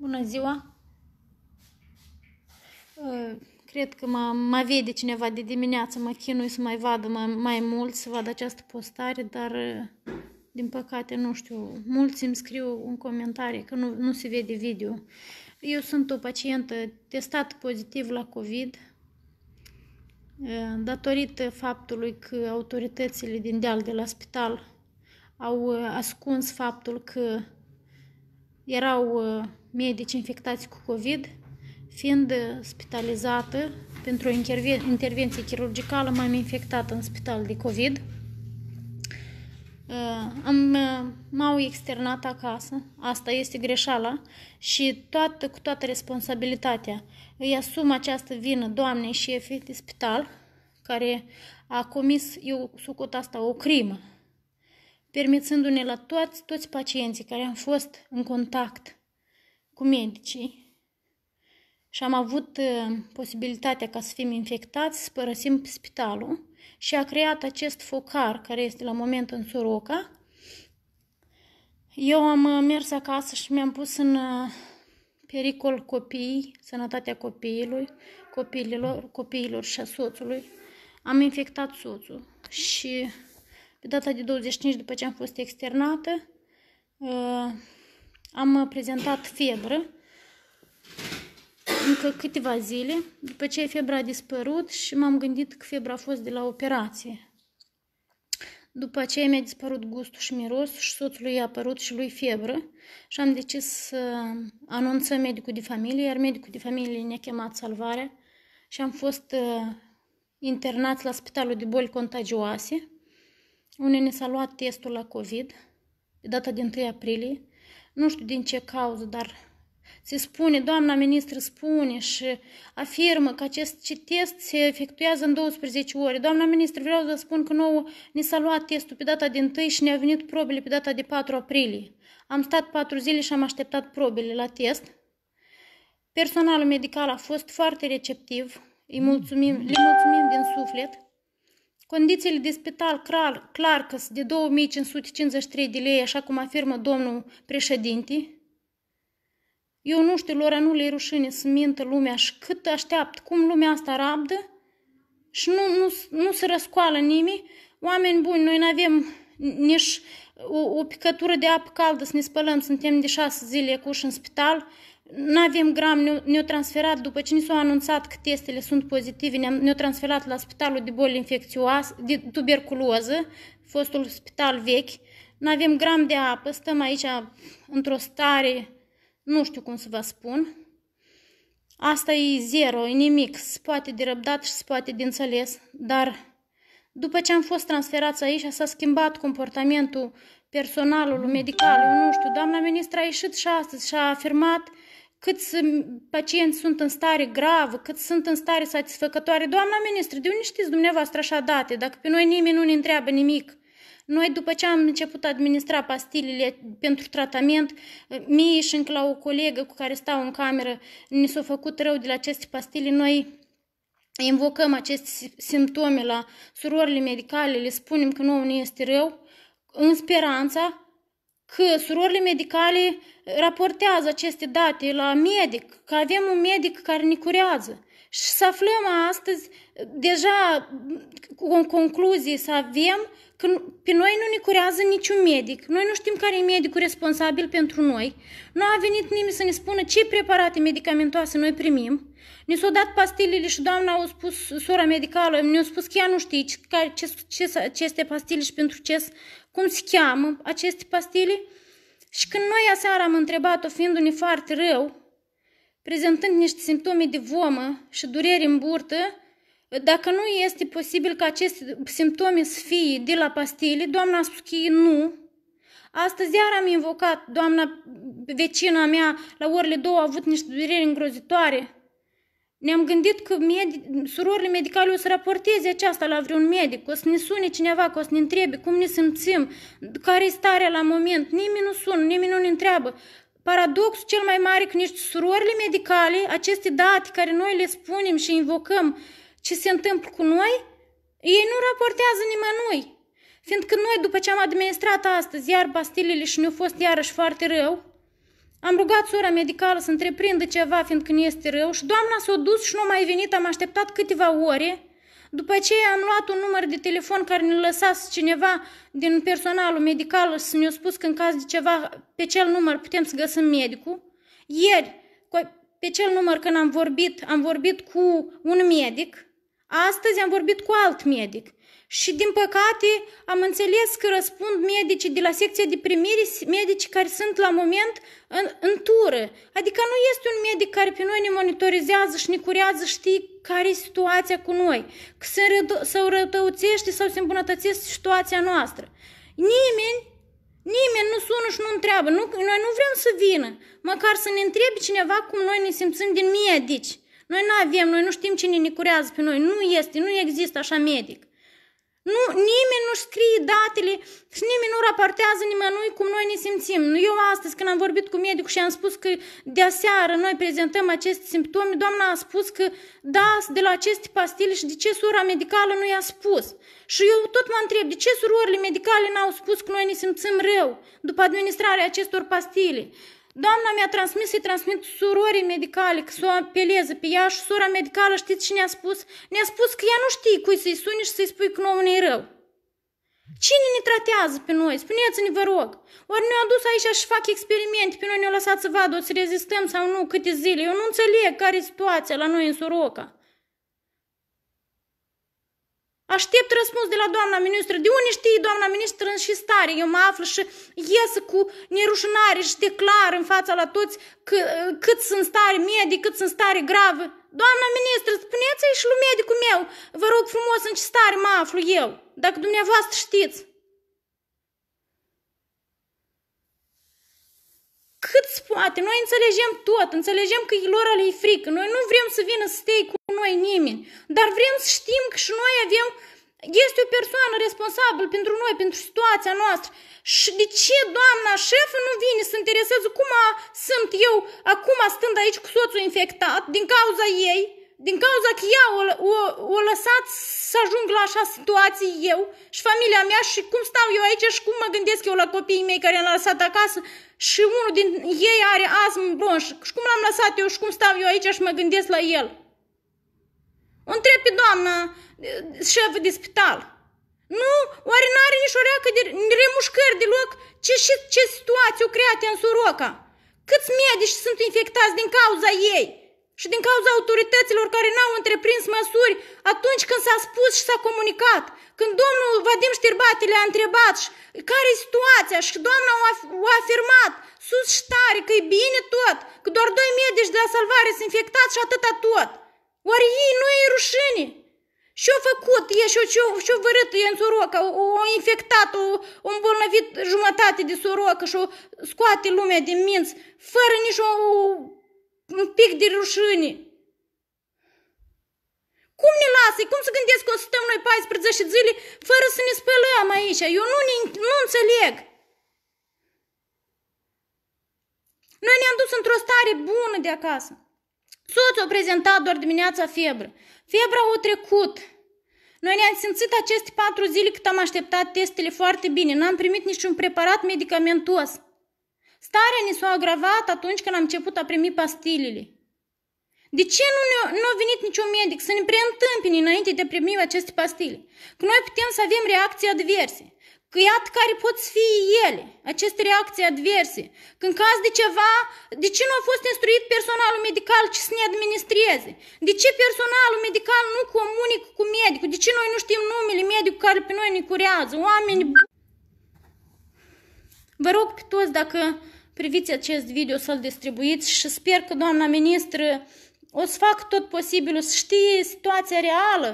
Bună ziua! Uh, cred că mă, mă vede cineva de dimineață, mă chinui să mai vadă mai, mai mult, să vadă această postare, dar uh, din păcate, nu știu, mulți îmi scriu în comentarii că nu, nu se vede video. Eu sunt o pacientă testată pozitiv la COVID, uh, datorită faptului că autoritățile din deal de la spital au ascuns faptul că erau medici infectați cu COVID, fiind uh, spitalizată pentru o intervenție chirurgicală, m-am infectat în spital de COVID. Uh, am, uh, m-au externat acasă, asta este greșeala și toată, cu toată responsabilitatea. Îi asum această vină doamnei șefii de spital, care a comis, eu sucut asta, o crimă, permițându-ne la toți, toți pacienții care am fost în contact cu medicii și am avut uh, posibilitatea ca să fim infectați, să părăsim spitalul și a creat acest focar care este la moment în Soroca. Eu am uh, mers acasă și mi-am pus în uh, pericol copiii, sănătatea copiilor, copiilor, copiilor și a soțului. Am infectat soțul și pe data de 25 după ce am fost externată, am uh, prezentat febră încă câteva zile, după ce febra a dispărut și m-am gândit că febra a fost de la operație. După aceea mi-a dispărut gustul și mirosul și soțului i-a apărut și lui febră și am decis să anunțăm medicul de familie, iar medicul de familie ne-a chemat salvarea și am fost uh, internați la spitalul de boli contagioase, unde ne s-a luat testul la COVID, data din 1 aprilie, nu știu din ce cauză, dar se spune, doamna ministră spune și afirmă că acest test se efectuează în 12 ore. Doamna ministră, vreau să spun că nouă ni s-a luat testul pe data de 1 și ne-a venit probele pe data de 4 aprilie. Am stat 4 zile și am așteptat probele la test. Personalul medical a fost foarte receptiv. Îi mulțumim, le mulțumim din suflet. Condițiile de spital clar, clar că sunt de 2553 de lei, așa cum afirmă domnul președinte. Eu nu știu, lor nu le rușine să mintă lumea și cât așteaptă, cum lumea asta rabdă și nu, nu, nu se răscoală nimic. Oameni buni, noi nu avem nici o, o picătură de apă caldă să ne spălăm, suntem de șase zile cuși în spital, nu avem gram, ne-au, ne transferat, după ce ni s-au anunțat că testele sunt pozitive, ne-au, ne transferat la spitalul de boli infecțioase, de tuberculoză, fostul spital vechi. Nu avem gram de apă, stăm aici într-o stare, nu știu cum să vă spun. Asta e zero, e nimic, se poate de răbdat și se poate de înțeles, dar după ce am fost transferați aici, s-a schimbat comportamentul personalului medical, eu nu știu, doamna ministra a ieșit și astăzi și a afirmat câți pacienți sunt în stare gravă, cât sunt în stare satisfăcătoare. Doamna ministru, de unde știți dumneavoastră așa date? Dacă pe noi nimeni nu ne întreabă nimic. Noi, după ce am început administra pastilele pentru tratament, mie și încă la o colegă cu care stau în cameră, ne s au făcut rău de la aceste pastile, noi invocăm aceste simptome la surorile medicale, le spunem că nouă ne este rău, în speranța că surorile medicale eh, raportează aceste date la medic, că avem un medic care ne curează. Și să aflăm astăzi deja o concluzie să avem că pe noi nu ne curează niciun medic. Noi nu știm care e medicul responsabil pentru noi. Nu a venit nimeni să ne spună ce preparate medicamentoase noi primim. Ni s-au dat pastilele și doamna a spus, sora medicală, mi-a spus că ea nu știe ce, ce, ce, aceste pastile și pentru ce, cum se cheamă aceste pastile. Și când noi aseară am întrebat-o, fiindu-ne foarte rău, prezentând niște simptome de vomă și dureri în burtă, dacă nu este posibil ca aceste simptome să fie de la pastile, doamna a spus că nu. Astăzi iar am invocat doamna vecina mea, la orele două a avut niște dureri îngrozitoare ne-am gândit că med- surorile medicale o să raporteze aceasta la vreun medic, o să ne sune cineva, că o să ne întrebe cum ne simțim, care e starea la moment. Nimeni nu sună, nimeni nu ne întreabă. Paradoxul cel mai mare că nici surorile medicale, aceste date care noi le spunem și invocăm ce se întâmplă cu noi, ei nu raportează nimănui. Fiindcă noi, după ce am administrat astăzi iar pastilele și ne-a fost iarăși foarte rău, am rugat sora medicală să întreprindă ceva, fiindcă nu este rău, și doamna s-a dus și nu a mai venit, am așteptat câteva ore. După ce am luat un număr de telefon care ne lăsase cineva din personalul medical și ne-a spus că în caz de ceva, pe cel număr putem să găsim medicul. Ieri, pe cel număr când am vorbit, am vorbit cu un medic, astăzi am vorbit cu alt medic. Și din păcate am înțeles că răspund medicii de la secția de primire, medici care sunt la moment în, în tură. Adică nu este un medic care pe noi ne monitorizează și ne curează, știi care e situația cu noi, că se sau rătăuțește sau se îmbunătățește situația noastră. Nimeni, nimeni nu sună și nu întreabă, nu, noi nu vrem să vină, măcar să ne întrebe cineva cum noi ne simțim din medici. Noi nu avem, noi nu știm cine ne curează pe noi, nu este, nu există așa medic. Nu, nimeni nu scrie datele și nimeni nu raportează nimănui cum noi ne simțim. Eu astăzi când am vorbit cu medicul și am spus că de aseară noi prezentăm aceste simptome, doamna a spus că da, de la aceste pastile și de ce sura medicală nu i-a spus. Și eu tot mă întreb, de ce surorile medicale n-au spus că noi ne simțim rău după administrarea acestor pastile? Doamna mi-a transmis și transmit surorii medicale, că să o apeleze pe ea și sora medicală știți ce ne-a spus? Ne-a spus că ea nu știe cui să-i suni și să-i spui că nouă ne rău. Cine ne tratează pe noi? Spuneți-ne, vă rog. Ori ne-au dus aici și fac experimente, pe noi ne-au lăsat să vadă, o să rezistăm sau nu, câte zile. Eu nu înțeleg care e situația la noi în Soroca. Aștept răspuns de la doamna ministră. De unde știi doamna ministră în și stare? Eu mă aflu și ies cu nerușinare și declar în fața la toți că, cât sunt stare medii, cât sunt stare gravă. Doamna ministră, spuneți-i și lui medicul meu, vă rog frumos în ce stare mă aflu eu, dacă dumneavoastră știți. Cât poate, noi înțelegem tot, înțelegem că lor le frică, noi nu vrem să vină să stea cu noi nimeni, dar vrem să știm că și noi avem, este o persoană responsabilă pentru noi, pentru situația noastră. Și de ce doamna șefă nu vine să intereseze cum a, sunt eu acum stând aici cu soțul infectat din cauza ei, din cauza că ea o, o, o lăsat să ajung la așa situații eu și familia mea și cum stau eu aici și cum mă gândesc eu la copiii mei care l-am lăsat acasă și unul din ei are astm bronș și cum l-am lăsat eu și cum stau eu aici și mă gândesc la el. O întreb pe doamna șefă de spital. Nu? Oare n-are nici o reacă de remușcări loc? Ce, ce, ce situație o create în suroca? Câți medici sunt infectați din cauza ei? Și din cauza autorităților care n-au întreprins măsuri atunci când s-a spus și s-a comunicat, când domnul Vadim le a întrebat și care e situația și doamna o, af- o afirmat sus și tare că e bine tot, că doar doi medici de la salvare sunt infectați și atâta tot. Oare ei nu e rușine? Ce-a făcut e și-a ce vărât e în sorocă, o infectat, o, o îmbolnăvit jumătate de sorocă și-o scoate lumea din minți, fără nici o, o, un pic de rușine. Cum ne lasă? Cum să gândesc că o să stăm noi 14 zile fără să ne spălăm aici? Eu nu, ne, nu înțeleg. Noi ne-am dus într-o stare bună de acasă. Soțul a prezentat doar dimineața febră. Febra a trecut. Noi ne-am simțit aceste patru zile cât am așteptat testele foarte bine. N-am primit niciun preparat medicamentos. Starea ni s-a agravat atunci când am început a primi pastilele. De ce nu, nu a venit niciun medic să ne preîntâmpine înainte de a primi aceste pastile? Că noi putem să avem reacții adverse că iată care pot fi ele, aceste reacții adverse. Când caz de ceva, de ce nu a fost instruit personalul medical ce să ne administreze? De ce personalul medical nu comunică cu medicul? De ce noi nu știm numele medicului care pe noi ne curează? Oameni... Vă rog pe toți dacă priviți acest video să-l distribuiți și sper că doamna ministră o să facă tot posibilul să știe situația reală